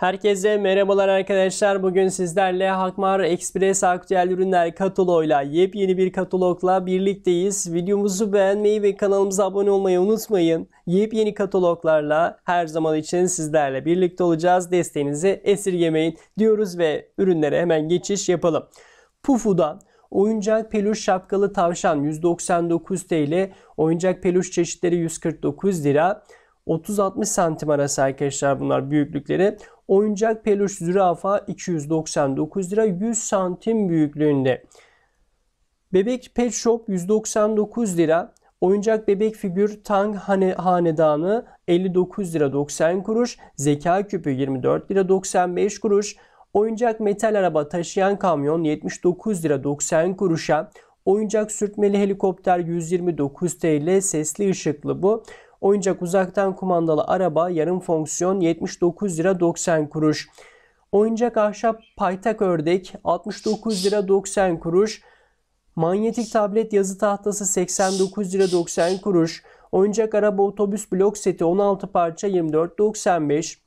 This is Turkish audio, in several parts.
Herkese merhabalar arkadaşlar. Bugün sizlerle Hakmar Express aktüel ürünler kataloğuyla yepyeni bir katalogla birlikteyiz. Videomuzu beğenmeyi ve kanalımıza abone olmayı unutmayın. Yepyeni kataloglarla her zaman için sizlerle birlikte olacağız. Desteğinizi esirgemeyin diyoruz ve ürünlere hemen geçiş yapalım. Pufu'dan Oyuncak peluş şapkalı tavşan 199 TL. Oyuncak peluş çeşitleri 149 lira. 30-60 santim arası arkadaşlar bunlar büyüklükleri. Oyuncak peluş zürafa 299 lira 100 santim büyüklüğünde. Bebek Pet Shop 199 lira. Oyuncak bebek figür Tang hane, Hanedanı 59 lira 90 kuruş. Zeka küpü 24 lira 95 kuruş. Oyuncak metal araba taşıyan kamyon 79 lira 90 kuruşa. Oyuncak sürtmeli helikopter 129 TL sesli ışıklı bu. Oyuncak uzaktan kumandalı araba yarım fonksiyon 79 lira 90 kuruş. Oyuncak ahşap paytak ördek 69 lira 90 kuruş. Manyetik tablet yazı tahtası 89 lira 90 kuruş. Oyuncak araba otobüs blok seti 16 parça 24.95.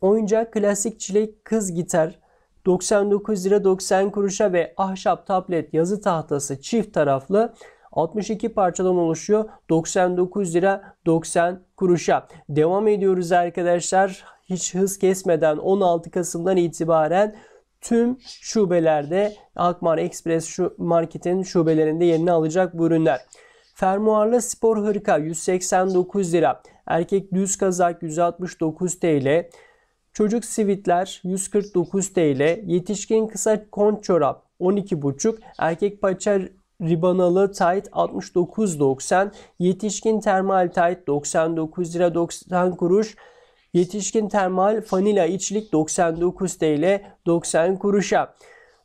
Oyuncak klasik çilek kız gitar 99 lira 90 kuruşa ve ahşap tablet yazı tahtası çift taraflı 62 parçadan oluşuyor. 99 lira 90 kuruşa. Devam ediyoruz arkadaşlar. Hiç hız kesmeden 16 Kasım'dan itibaren tüm şubelerde Akmar Express şu marketin şubelerinde yerini alacak bu ürünler. Fermuarlı spor hırka 189 lira. Erkek düz kazak 169 TL. Çocuk sivitler 149 TL. Yetişkin kısa kont çorap 12,5. Erkek paça ribanalı Tight 69.90, yetişkin termal Tight 99 lira 90 kuruş, yetişkin termal fanila içlik 99 TL 90 kuruşa.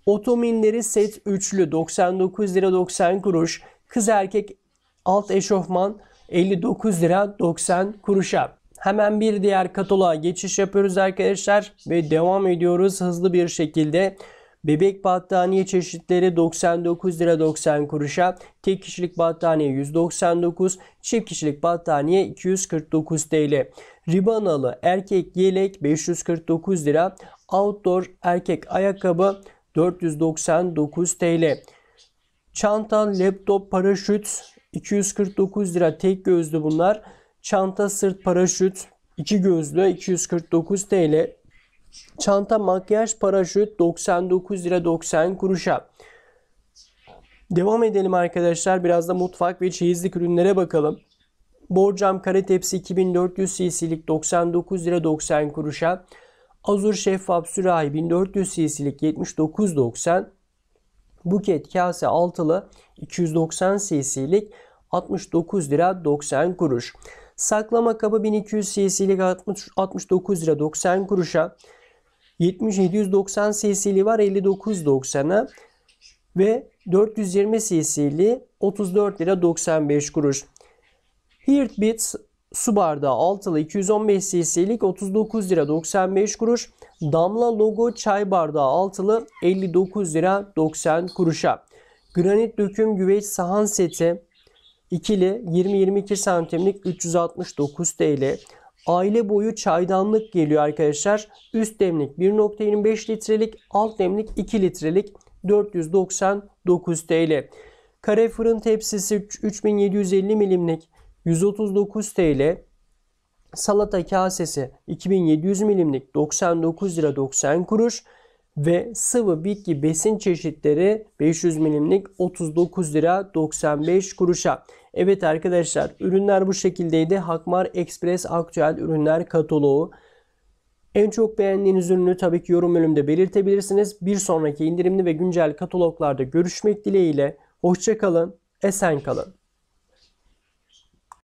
Otominleri set üçlü 99 lira 90 kuruş, kız erkek alt eşofman 59 lira 90 kuruşa. Hemen bir diğer kataloğa geçiş yapıyoruz arkadaşlar ve devam ediyoruz hızlı bir şekilde. Bebek battaniye çeşitleri 99 lira 90 kuruşa, tek kişilik battaniye 199, çift kişilik battaniye 249 TL. Ribanalı erkek yelek 549 lira, outdoor erkek ayakkabı 499 TL. Çanta, laptop, paraşüt 249 lira tek gözlü bunlar. Çanta, sırt, paraşüt 2 gözlü 249 TL. Çanta, makyaj, paraşüt 99 lira 90 kuruşa. Devam edelim arkadaşlar. Biraz da mutfak ve çeyizlik ürünlere bakalım. Borcam kare tepsi 2400 cc'lik 99 lira 90 kuruşa. Azur şeffaf sürahi 1400 cc'lik 79.90. Buket kase altılı 290 cc'lik 69 lira 90 kuruş. Saklama kabı 1200 cc'lik 69 lira 90 kuruşa. 70-790 cc'li var 59.90'a ve 420 cc'li 34 lira 95 kuruş. Heartbeats su bardağı altılı 215 cc'lik 39 lira 95 kuruş. Damla logo çay bardağı altılı 59 lira 90 kuruşa. Granit döküm güveç sahan seti ikili 20-22 santimlik 369 TL aile boyu çaydanlık geliyor arkadaşlar. Üst demlik 1.25 litrelik, alt demlik 2 litrelik 499 TL. Kare fırın tepsisi 3750 milimlik 139 TL. Salata kasesi 2700 milimlik 99 lira 90 kuruş ve sıvı bitki besin çeşitleri 500 milimlik 39 lira 95 kuruşa. Evet arkadaşlar ürünler bu şekildeydi. Hakmar Express Aktüel Ürünler Kataloğu. En çok beğendiğiniz ürünü tabii ki yorum bölümünde belirtebilirsiniz. Bir sonraki indirimli ve güncel kataloglarda görüşmek dileğiyle. Hoşçakalın, esen kalın.